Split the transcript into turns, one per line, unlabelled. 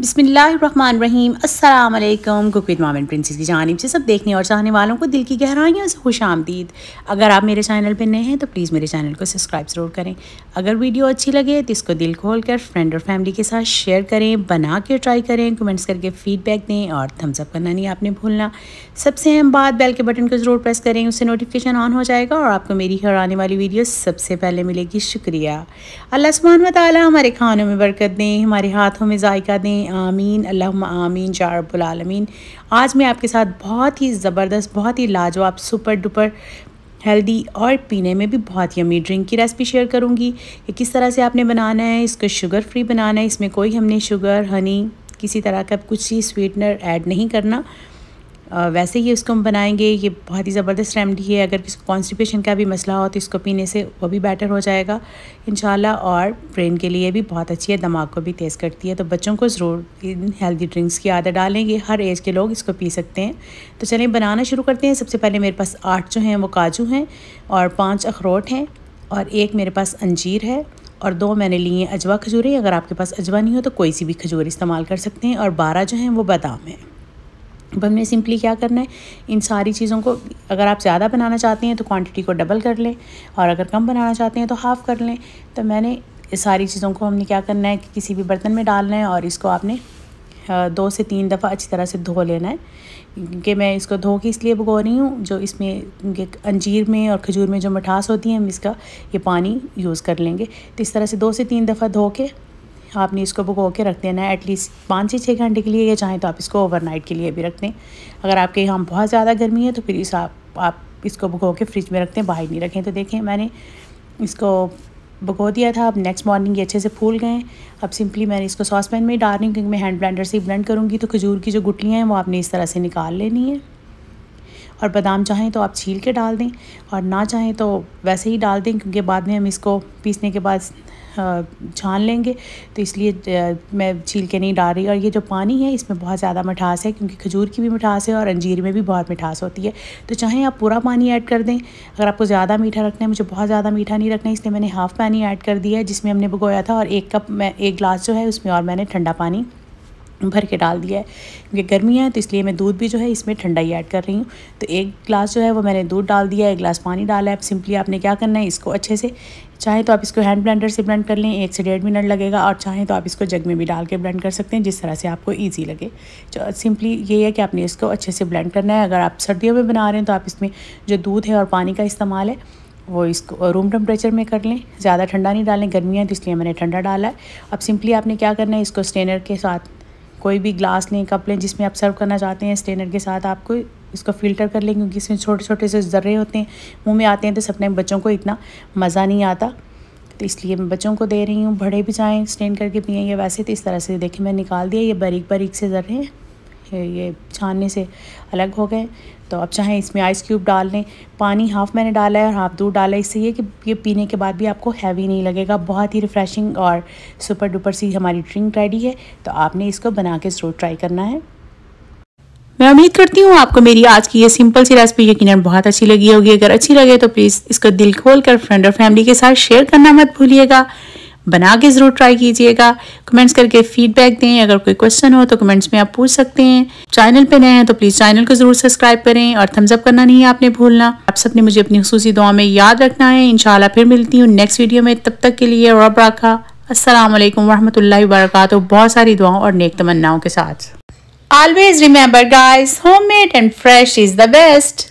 बिसमीम अल्लाम गुकविद मामिन प्रिंसेस की जानब से सब देखने और चाहने वालों को दिल की गहराइयों से खुश आमदीद अगर आप मेरे चैनल पर नए हैं तो प्लीज़ मेरे चैनल को सब्सक्राइब ज़रूर करें अगर वीडियो अच्छी लगे तो इसको दिल खोल कर फ्रेंड और फैमिली के साथ शेयर करें बना के ट्राई करें कमेंट्स करके फीडबैक दें और थम्सअप करना नहीं आपने भूलना सबसे अहम बात बेल के बटन को ज़रूर प्रेस करें उससे नोटिफिकेशन ऑन हो जाएगा और आपको मेरी हर आने वाली वीडियो सबसे पहले मिलेगी शुक्रिया अल्लाह सुबहान वाली हमारे खानों में बरकत दें हमारे हाथों में जायका दें आमीन अल्लाह आमीन जारबालमीन आज मैं आपके साथ बहुत ही ज़बरदस्त बहुत ही लाजवाब सुपर डुपर हेल्दी और पीने में भी बहुत ही अमीर ड्रिंक की रेसिपी शेयर करूँगी कि किस तरह से आपने बनाना है इसको शुगर फ्री बनाना है इसमें कोई हमने शुगर हनी किसी तरह का कुछ ही स्वीटनर ऐड नहीं करना वैसे ही इसको हम बनाएंगे ये बहुत ही ज़बरदस्त रेमडी है अगर किसी कॉन्स्टिपेशन का भी मसला हो तो इसको पीने से वो भी बेटर हो जाएगा इन और ब्रेन के लिए भी बहुत अच्छी है दिमाग को भी तेज़ करती है तो बच्चों को ज़रूर इन हेल्दी ड्रिंक्स की आदत डालेंगे हर एज के लोग इसको पी सकते हैं तो चलिए बनाना शुरू करते हैं सबसे पहले मेरे पास आठ जो हैं वो काजू हैं और पाँच अखरोट हैं और एक मेरे पास अंजीर है और दो मैंने लिए अजवा खजूरें अगर आपके पास अजवा नहीं हो तो कोई सी भी खजूर इस्तेमाल कर सकते हैं और बारह जो हैं वो बादाम हैं अब हमने सिंपली क्या करना है इन सारी चीज़ों को अगर आप ज़्यादा बनाना चाहते हैं तो क्वांटिटी को डबल कर लें और अगर कम बनाना चाहते हैं तो हाफ़ कर लें तो मैंने सारी चीज़ों को हमने क्या करना है कि किसी भी बर्तन में डालना है और इसको आपने दो से तीन दफ़ा अच्छी तरह से धो लेना है क्योंकि मैं इसको धो के इसलिए भगो रही हूँ जो इसमें अंजीर में और खजूर में जो मिठास होती है हम इसका ये पानी यूज़ कर लेंगे तो इस तरह से दो से तीन दफ़ा धो के आपने इसको भुगो के रख देना है एटलीस्ट पाँच से छः घंटे के लिए या चाहें तो आप इसको ओवरनाइट के लिए भी रख दें अगर आपके यहाँ बहुत ज़्यादा गर्मी है तो फिर इस आप, आप इसको भुगो के फ्रिज में रखते हैं बाहर नहीं रखें तो देखें मैंने इसको भुगो दिया था अब नेक्स्ट मॉर्निंग ये अच्छे से फूल गए अब सिंपली मैंने इसको सॉस पैन में ही डाल रही हूँ क्योंकि मैं हैंड ब्लेंडर से ही ब्लेंड करूँगी तो खजूर की जो गुटलियाँ हैं वो आपने इस तरह से निकाल लेनी है और बादाम चाहें तो आप छील के डाल दें और ना चाहें तो वैसे ही डाल दें क्योंकि बाद में हम इसको पीसने के बाद छान लेंगे तो इसलिए मैं छील के नहीं डाल रही और ये जो पानी है इसमें बहुत ज़्यादा मिठास है क्योंकि खजूर की भी मिठास है और अंजीर में भी बहुत मिठास होती है तो चाहें आप पूरा पानी ऐड कर दें अगर आपको ज़्यादा मीठा रखना है मुझे बहुत ज़्यादा मीठा नहीं रखना है इसलिए मैंने हाफ़ पानी ऐड कर दिया है जिसमें हमने भगोया था और एक कप मैं एक गिलास जो है उसमें और मैंने ठंडा पानी भर के डाल दिया है क्योंकि गर्मियाँ है तो इसलिए मैं दूध भी जो है इसमें ठंडा ही ऐड कर रही हूँ तो एक गिलास जो है वो मैंने दूध डाल दिया है एक गिलास पानी डाला है अब सिंपली आपने क्या करना है इसको अच्छे से चाहे तो आप इसको हैंड ब्लेंडर से ब्लेंड कर लें एक से डेढ़ मिनट लगेगा और चाहे तो आप इसको जग में भी डाल के ब्लेंड कर सकते हैं जिस तरह से आपको ईजी लगे सिंपली तो ये है कि आपने इसको अच्छे से ब्लेंड करना है अगर आप सर्दियों में बना रहे हैं तो आप इसमें जो दूध है और पानी का इस्तेमाल है वो इसको रूम टेम्परेचर में कर लें ज़्यादा ठंडा नहीं डालें गर्मियाँ तो इसलिए मैंने ठंडा डाला है अब सिंपली आपने क्या करना है इसको स्टेनर के साथ कोई भी ग्लास लें कप लें जिसमें आप सर्व करना चाहते हैं स्टेनर के साथ आपको इसको फ़िल्टर कर लें क्योंकि इसमें छोटे छोटे से ज़र्रे होते हैं मुँह में आते हैं तो सपने बच्चों को इतना मज़ा नहीं आता तो इसलिए मैं बच्चों को दे रही हूँ बड़े भी चाहें स्टेन करके पिए या वैसे तो इस तरह से देखें मैं निकाल दिया ये बारीक बारीक से ज़र्रे हैं ये छानने से अलग हो गए तो आप चाहें इसमें आइस क्यूब डाल लें पानी हाफ़ मैंने डाला है और हाफ़ दूध डाला है इससे ये कि ये पीने के बाद भी आपको हैवी नहीं लगेगा बहुत ही रिफ़्रेशिंग और सुपर डुपर सी हमारी ड्रिंक रेडी है तो आपने इसको बना के ज़रूर ट्राई करना है मैं उम्मीद करती हूँ आपको मेरी आज की ये सिंपल सी रेसिपी यकीन बहुत अच्छी लगी होगी अगर अच्छी लगे तो प्लीज़ इसको दिल खोल कर फ्रेंड और फैमिली के साथ शेयर करना मत भूलिएगा बना के ज़रूर ट्राई कीजिएगा कमेंट्स करके फीडबैक दें अगर कोई क्वेश्चन हो तो कमेंट्स में आप पूछ सकते हैं चैनल पे नए हैं तो प्लीज़ चैनल को ज़रूर सब्सक्राइब करें और थम्सअप करना नहीं आपने भूलना आप सबने मुझे अपनी खसूसी दुआ में याद रखना है इनशाला फिर मिलती हूँ नेक्स्ट वीडियो में तब तक के लिए रब रखा असलम वरहमल वर्क बहुत सारी दुआओं और नेक तमन्नाओं के साथ Always remember guys, homemade and fresh is the best.